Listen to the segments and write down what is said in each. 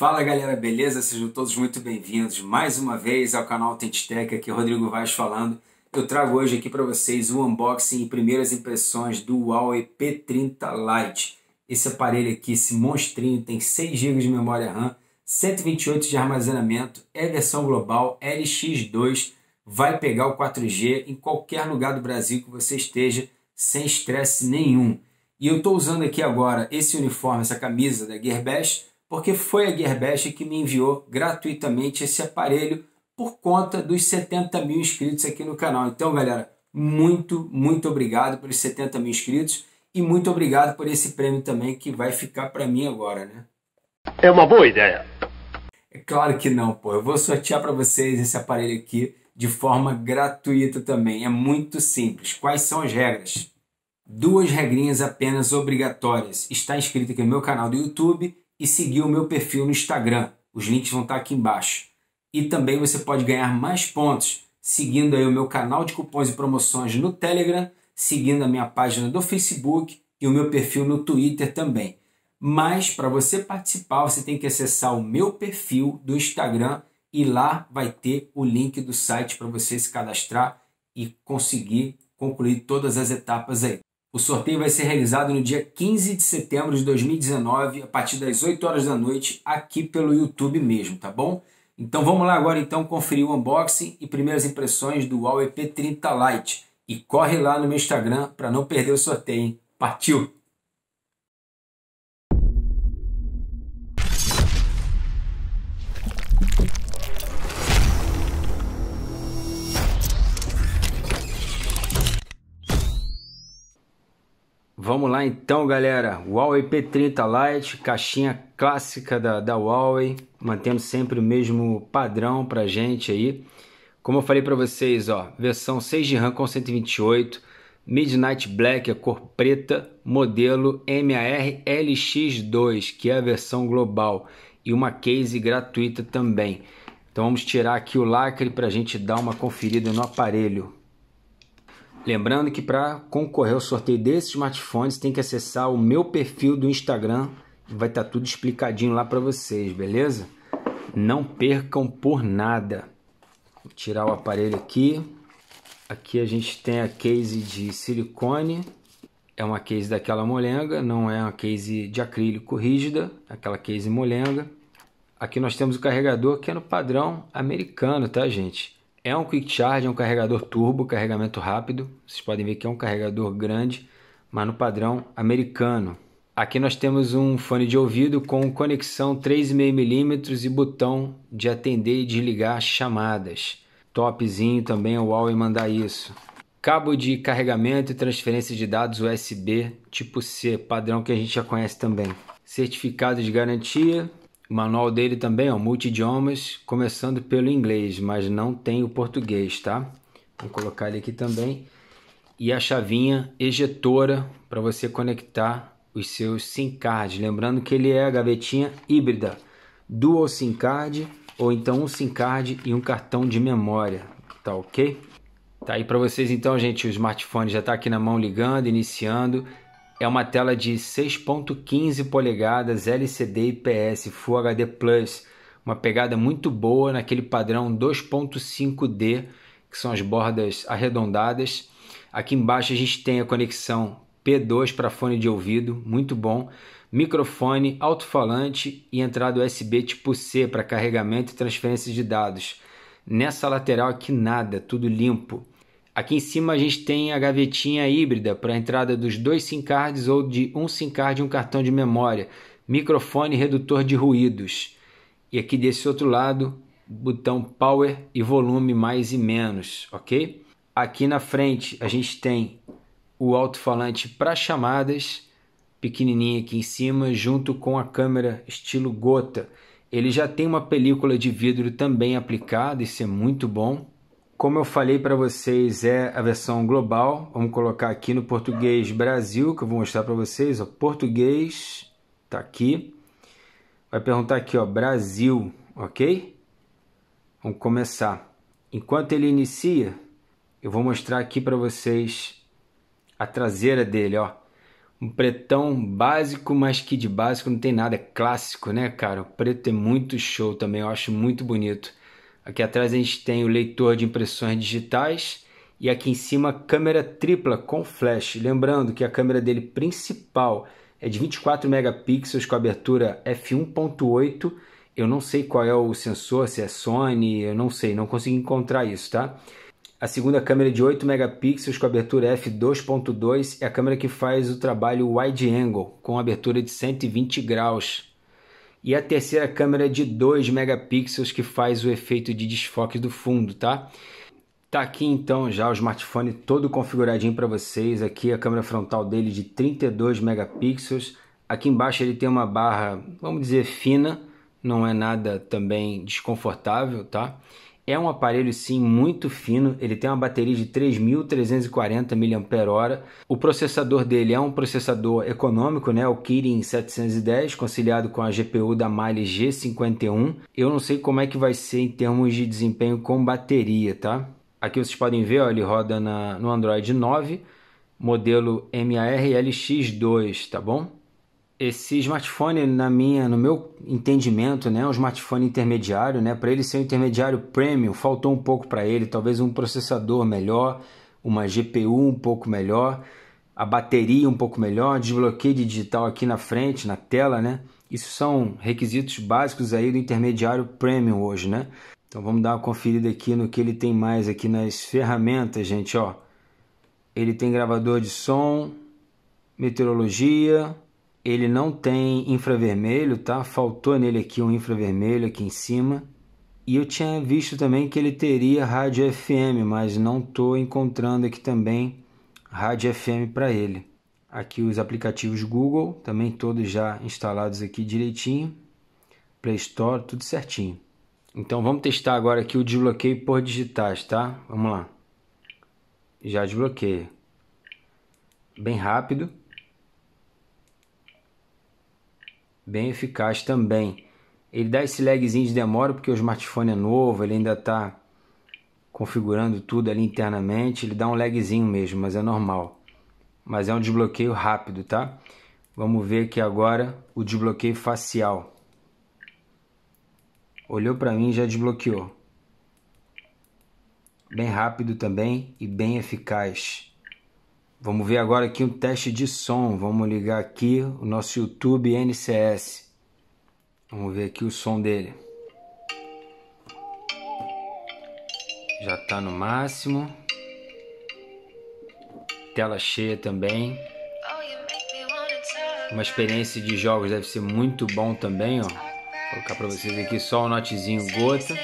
Fala galera, beleza? Sejam todos muito bem-vindos mais uma vez ao canal Tech, aqui é Rodrigo Vaz falando. Eu trago hoje aqui para vocês o unboxing e primeiras impressões do Huawei P30 Lite. Esse aparelho aqui, esse monstrinho, tem 6 GB de memória RAM, 128 de armazenamento, é versão global, LX2, vai pegar o 4G em qualquer lugar do Brasil que você esteja, sem estresse nenhum. E eu estou usando aqui agora esse uniforme, essa camisa da Gearbest, porque foi a Gearbest que me enviou gratuitamente esse aparelho por conta dos 70 mil inscritos aqui no canal. Então, galera, muito, muito obrigado pelos 70 mil inscritos e muito obrigado por esse prêmio também que vai ficar para mim agora, né? É uma boa ideia. É claro que não, pô. Eu vou sortear para vocês esse aparelho aqui de forma gratuita também. É muito simples. Quais são as regras? Duas regrinhas apenas obrigatórias. Está inscrito aqui no meu canal do YouTube e seguir o meu perfil no Instagram. Os links vão estar aqui embaixo. E também você pode ganhar mais pontos seguindo aí o meu canal de cupons e promoções no Telegram, seguindo a minha página do Facebook e o meu perfil no Twitter também. Mas para você participar, você tem que acessar o meu perfil do Instagram e lá vai ter o link do site para você se cadastrar e conseguir concluir todas as etapas aí. O sorteio vai ser realizado no dia 15 de setembro de 2019, a partir das 8 horas da noite, aqui pelo YouTube mesmo, tá bom? Então vamos lá agora então conferir o unboxing e primeiras impressões do Huawei P30 Lite. E corre lá no meu Instagram para não perder o sorteio, hein? Partiu! Vamos lá então, galera. Huawei P30 Lite, caixinha clássica da, da Huawei, mantendo sempre o mesmo padrão pra gente aí. Como eu falei para vocês, ó, versão 6 de RAM com 128, Midnight Black, a cor preta, modelo MAR LX2, que é a versão global, e uma case gratuita também. Então vamos tirar aqui o lacre para a gente dar uma conferida no aparelho. Lembrando que para concorrer ao sorteio desses smartphones tem que acessar o meu perfil do Instagram, vai estar tá tudo explicadinho lá para vocês, beleza? Não percam por nada. Vou tirar o aparelho aqui. Aqui a gente tem a case de silicone. É uma case daquela molenga, não é uma case de acrílico rígida, é aquela case molenga. Aqui nós temos o carregador que é no padrão americano, tá, gente? É um quick charge, é um carregador turbo, carregamento rápido. Vocês podem ver que é um carregador grande, mas no padrão americano. Aqui nós temos um fone de ouvido com conexão 3,5mm e botão de atender e desligar chamadas. Topzinho também o Huawei mandar isso. Cabo de carregamento e transferência de dados USB tipo C, padrão que a gente já conhece também. Certificado de garantia, o manual dele também, ó, idiomas começando pelo inglês, mas não tem o português, tá? Vou colocar ele aqui também. E a chavinha ejetora para você conectar os seus SIM cards. Lembrando que ele é a gavetinha híbrida, dual SIM card ou então um SIM card e um cartão de memória, tá ok? Tá aí para vocês então, gente, o smartphone já está aqui na mão ligando, iniciando é uma tela de 6.15 polegadas LCD IPS Full HD Plus, uma pegada muito boa naquele padrão 2.5D, que são as bordas arredondadas. Aqui embaixo a gente tem a conexão P2 para fone de ouvido, muito bom, microfone, alto-falante e entrada USB tipo C para carregamento e transferência de dados. Nessa lateral aqui nada, tudo limpo. Aqui em cima a gente tem a gavetinha híbrida para a entrada dos dois SIM cards ou de um SIM card e um cartão de memória, microfone redutor de ruídos. E aqui desse outro lado, botão power e volume mais e menos, ok? Aqui na frente a gente tem o alto-falante para chamadas, pequenininho aqui em cima, junto com a câmera estilo gota. Ele já tem uma película de vidro também aplicada, isso é muito bom. Como eu falei para vocês, é a versão global. Vamos colocar aqui no português Brasil, que eu vou mostrar para vocês. O português tá aqui. Vai perguntar aqui, ó, Brasil, ok? Vamos começar. Enquanto ele inicia, eu vou mostrar aqui para vocês a traseira dele, ó. Um pretão básico, mas que de básico não tem nada, é clássico, né, cara? O preto é muito show também, eu acho muito bonito. Aqui atrás a gente tem o leitor de impressões digitais e aqui em cima câmera tripla com flash. Lembrando que a câmera dele principal é de 24 megapixels com abertura f1.8. Eu não sei qual é o sensor, se é Sony, eu não sei, não consegui encontrar isso, tá? A segunda câmera é de 8 megapixels com abertura f2.2 é a câmera que faz o trabalho wide angle com abertura de 120 graus e a terceira câmera é de 2 megapixels que faz o efeito de desfoque do fundo, tá? Tá aqui então já o smartphone todo configuradinho para vocês. Aqui a câmera frontal dele de 32 megapixels. Aqui embaixo ele tem uma barra, vamos dizer, fina, não é nada também desconfortável, tá? É um aparelho sim muito fino, ele tem uma bateria de 3.340 mAh. O processador dele é um processador econômico, né, o Kirin 710, conciliado com a GPU da Mali G51. Eu não sei como é que vai ser em termos de desempenho com bateria, tá? Aqui vocês podem ver, ó, ele roda na, no Android 9, modelo MARLX2, tá bom? esse smartphone na minha, no meu entendimento, né, um smartphone intermediário, né, para ele ser um intermediário premium, faltou um pouco para ele, talvez um processador melhor, uma GPU um pouco melhor, a bateria um pouco melhor, desbloqueio de digital aqui na frente, na tela, né? Isso são requisitos básicos aí do intermediário premium hoje, né? Então vamos dar uma conferida aqui no que ele tem mais aqui nas ferramentas, gente, ó. Ele tem gravador de som, meteorologia, ele não tem infravermelho, tá? Faltou nele aqui um infravermelho aqui em cima. E eu tinha visto também que ele teria rádio FM, mas não estou encontrando aqui também rádio FM para ele. Aqui os aplicativos Google, também todos já instalados aqui direitinho. Play Store, tudo certinho. Então vamos testar agora aqui o desbloqueio por digitais, tá? Vamos lá. Já desbloqueia. Bem rápido. bem eficaz também. Ele dá esse lagzinho de demora porque o smartphone é novo, ele ainda está configurando tudo ali internamente, ele dá um lagzinho mesmo, mas é normal. Mas é um desbloqueio rápido, tá? Vamos ver aqui agora o desbloqueio facial. Olhou para mim e já desbloqueou. Bem rápido também e bem eficaz. Vamos ver agora aqui um teste de som. Vamos ligar aqui o nosso YouTube NCS. Vamos ver aqui o som dele. Já está no máximo. Tela cheia também. Oh, Uma experiência de jogos deve ser muito bom também, ó. Vou colocar para vocês aqui só o um notezinho gota.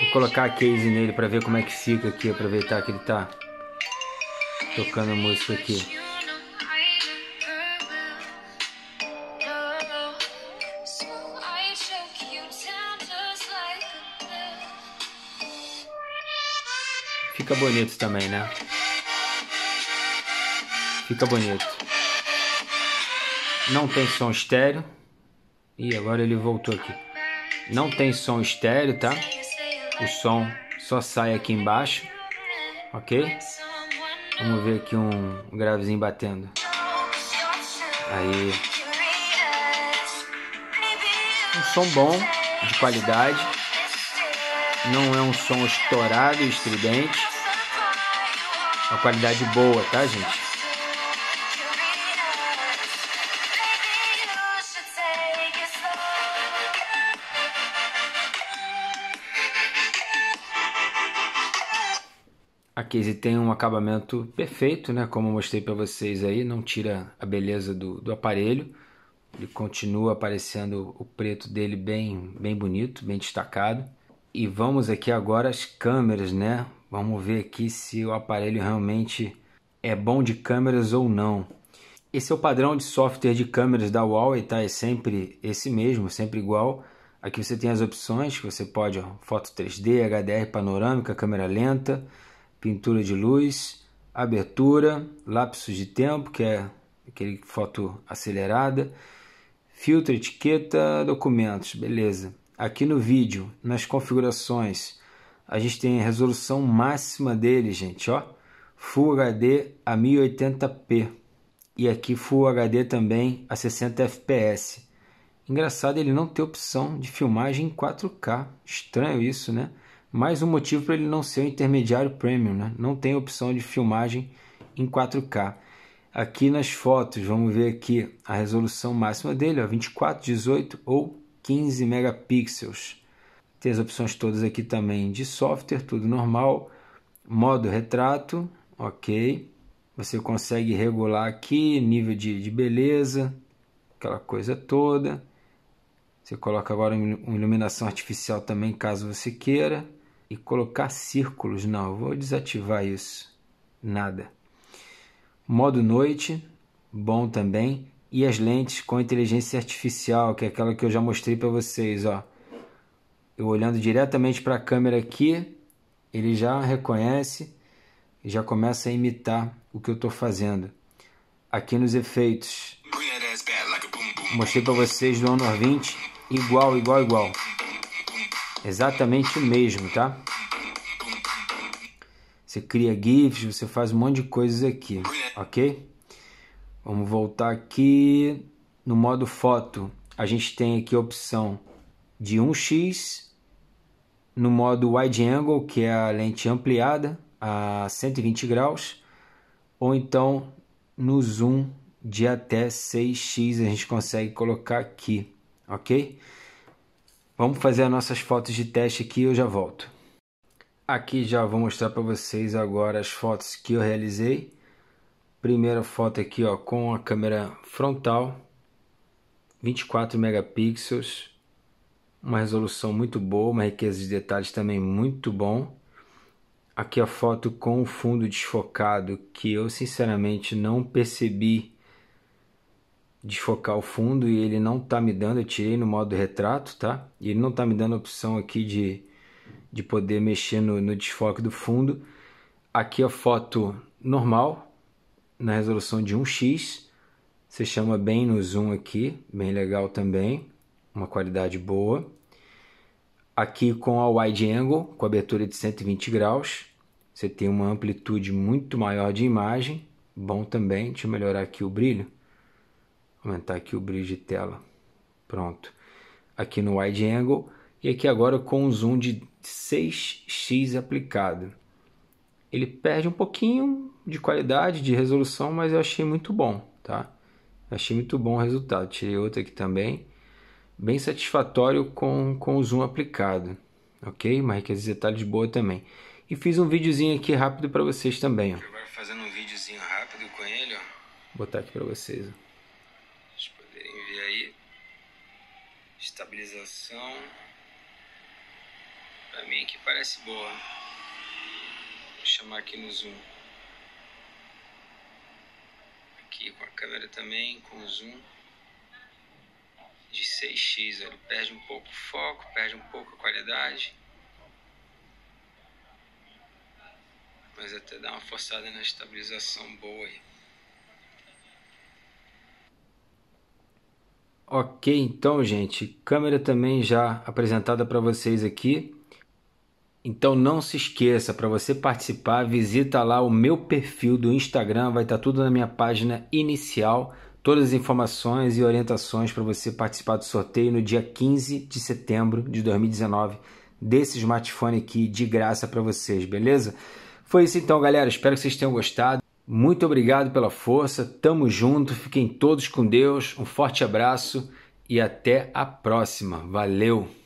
Vou colocar a case nele para ver como é que fica aqui, aproveitar que ele está tocando música aqui. Fica bonito também, né? Fica bonito. Não tem som estéreo. E agora ele voltou aqui. Não tem som estéreo, tá? O som só sai aqui embaixo, ok? Vamos ver aqui um gravezinho batendo. Aí. Um som bom, de qualidade. Não é um som estourado, estridente. Uma qualidade boa, tá, gente? Marquise tem um acabamento perfeito, né? Como eu mostrei para vocês aí, não tira a beleza do, do aparelho. Ele continua aparecendo o preto dele bem, bem bonito, bem destacado. E vamos aqui agora às câmeras, né? Vamos ver aqui se o aparelho realmente é bom de câmeras ou não. Esse é o padrão de software de câmeras da Huawei, tá? É sempre esse mesmo, sempre igual. Aqui você tem as opções, que você pode ó, foto 3D, HDR panorâmica, câmera lenta, pintura de luz, abertura, lapsos de tempo, que é aquele foto acelerada, filtro, etiqueta, documentos, beleza. Aqui no vídeo, nas configurações, a gente tem a resolução máxima dele, gente, ó, Full HD a 1080p e aqui Full HD também a 60 fps. Engraçado ele não ter opção de filmagem em 4K. Estranho isso, né? Mais um motivo para ele não ser um intermediário premium, né? Não tem opção de filmagem em 4K. Aqui nas fotos, vamos ver aqui a resolução máxima dele, ó, 24, 18 ou 15 megapixels. Tem as opções todas aqui também de software, tudo normal. Modo retrato, ok. Você consegue regular aqui nível de, de beleza, aquela coisa toda. Você coloca agora uma iluminação artificial também, caso você queira e colocar círculos. Não, vou desativar isso. Nada. Modo noite, bom também. E as lentes com inteligência artificial, que é aquela que eu já mostrei para vocês. Ó. Eu olhando diretamente para a câmera aqui, ele já reconhece e já começa a imitar o que eu estou fazendo. Aqui nos efeitos. Mostrei para vocês do Honor 20, igual, igual, igual. Exatamente o mesmo, tá? Você cria GIFs, você faz um monte de coisas aqui, ok? Vamos voltar aqui no modo foto. A gente tem aqui a opção de 1x no modo wide angle, que é a lente ampliada a 120 graus, ou então no zoom de até 6x a gente consegue colocar aqui, ok? Vamos fazer as nossas fotos de teste aqui e eu já volto. Aqui já vou mostrar para vocês agora as fotos que eu realizei. Primeira foto aqui ó, com a câmera frontal, 24 megapixels, uma resolução muito boa, uma riqueza de detalhes também muito bom. Aqui a foto com o fundo desfocado que eu sinceramente não percebi desfocar o fundo e ele não está me dando, eu tirei no modo retrato, tá? E ele não está me dando a opção aqui de, de poder mexer no, no desfoque do fundo. Aqui é a foto normal, na resolução de 1x, você chama bem no zoom aqui, bem legal também, uma qualidade boa. Aqui com a wide angle, com abertura de 120 graus, você tem uma amplitude muito maior de imagem, bom também, deixa eu melhorar aqui o brilho aumentar aqui o bridge de tela. Pronto. Aqui no wide angle e aqui agora com um zoom de 6x aplicado. Ele perde um pouquinho de qualidade de resolução, mas eu achei muito bom, tá? Achei muito bom o resultado. Tirei outro aqui também. Bem satisfatório com, com o zoom aplicado, ok? Uma riqueza de detalhes boa também. E fiz um videozinho aqui rápido para vocês também, ó. Agora fazendo um videozinho rápido com ele, ó. Vou botar aqui para vocês, ó. estabilização. Para mim que parece boa. Vou chamar aqui no zoom. Aqui com a câmera também, com zoom de 6x, ele perde um pouco o foco, perde um pouco a qualidade. Mas até dá uma forçada na estabilização boa aí. Ok, então, gente, câmera também já apresentada para vocês aqui. Então não se esqueça, para você participar, visita lá o meu perfil do Instagram, vai estar tá tudo na minha página inicial, todas as informações e orientações para você participar do sorteio no dia 15 de setembro de 2019 desse smartphone aqui de graça para vocês, beleza? Foi isso então, galera, espero que vocês tenham gostado. Muito obrigado pela força, tamo junto, fiquem todos com Deus, um forte abraço e até a próxima. Valeu!